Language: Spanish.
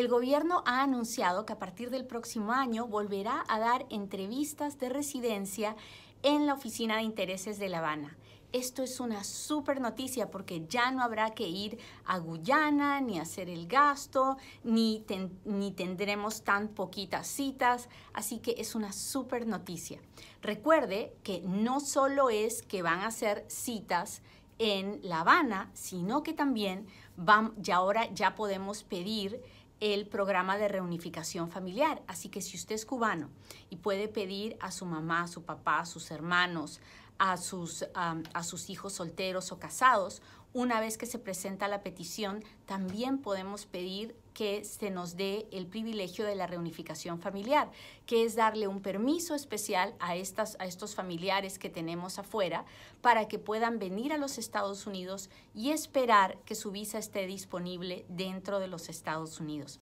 El gobierno ha anunciado que a partir del próximo año volverá a dar entrevistas de residencia en la Oficina de Intereses de La Habana. Esto es una súper noticia porque ya no habrá que ir a Guyana, ni hacer el gasto, ni, ni tendremos tan poquitas citas, así que es una súper noticia. Recuerde que no solo es que van a hacer citas en La Habana, sino que también van, ya ahora ya podemos pedir el programa de reunificación familiar. Así que si usted es cubano y puede pedir a su mamá, a su papá, a sus hermanos, a sus, a sus hijos solteros o casados, una vez que se presenta la petición, también podemos pedir que se nos dé el privilegio de la reunificación familiar, que es darle un permiso especial a, estas, a estos familiares que tenemos afuera para que puedan venir a los Estados Unidos y esperar que su visa esté disponible dentro de los Estados Unidos.